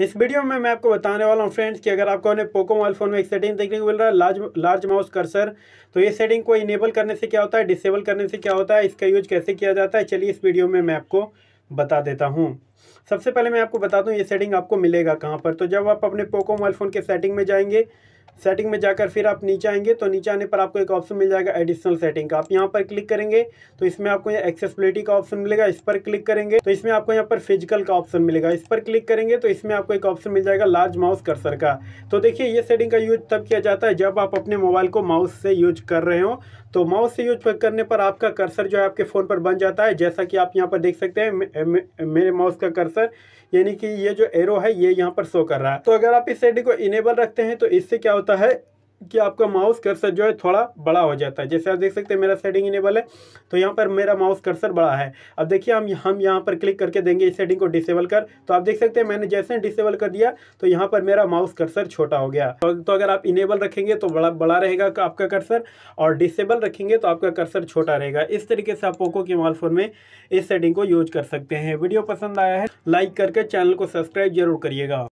इस वीडियो में मैं आपको बताने वाला हूँ फ्रेंड्स कि अगर आपको अपने पोको मोबाइल फ़ोन में एक सेटिंग देखने को मिल रहा है लार्ज लार्ज माउस कर्सर तो ये सेटिंग को इनेबल करने से क्या होता है डिसेबल करने से क्या होता है इसका यूज कैसे किया जाता है चलिए इस वीडियो में मैं आपको बता देता हूँ सबसे पहले मैं आपको बता दूँ ये सेटिंग आपको मिलेगा कहाँ पर तो जब आप अपने पोको मोबाइल फ़ोन के सेटिंग में जाएंगे सेटिंग में जाकर फिर आप नीचे आएंगे तो नीचे आने पर आपको एक ऑप्शन मिल जाएगा एडिशनल सेटिंग का आप यहाँ पर क्लिक करेंगे तो इसमें आपको यहाँ एक्सेसिबिलिटी का ऑप्शन मिलेगा इस पर क्लिक करेंगे तो इसमें आपको यहाँ पर फिजिकल का ऑप्शन मिलेगा इस पर क्लिक करेंगे तो इसमें आपको एक ऑप्शन मिल जाएगा लार्ज माउस कर्सर का तो देखिए ये सेटिंग का यूज तब किया जाता है जब आप अपने मोबाइल को माउस से यूज कर रहे हो तो माउस से यूज करने पर आपका कर्सर जो है आपके फ़ोन पर बन जाता है जैसा कि आप यहाँ पर देख सकते हैं मेरे माउस का कर्सर यानी कि ये जो एरो है ये यहाँ पर शो कर रहा है तो अगर आप इस सेटिंग को इनेबल रखते हैं तो इससे क्या होता होता है कि आपका माउस कर्सर जो है थोड़ा बड़ा हो जाता है जैसे आप देख सकते हैं मेरा सेटिंग इनेबल है तो यहाँ पर मेरा माउस कर्सर बड़ा है अब देखिए हम हम यहाँ पर क्लिक करके देंगे इस सेटिंग को डिसेबल कर तो आप देख सकते हैं मैंने जैसे डिसेबल कर दिया तो यहाँ पर मेरा माउस कर्सर छोटा हो गया तो, तो अगर आप इनेबल रखेंगे तो बड़ा बड़ा रहेगा आपका कर्सर और डिसेबल रखेंगे तो आपका कर्सर छोटा रहेगा इस तरीके से आप पोको के मोबाइल फ़ोन में इस सेटिंग को यूज कर सकते हैं वीडियो पसंद आया है लाइक करके चैनल को सब्सक्राइब जरूर करिएगा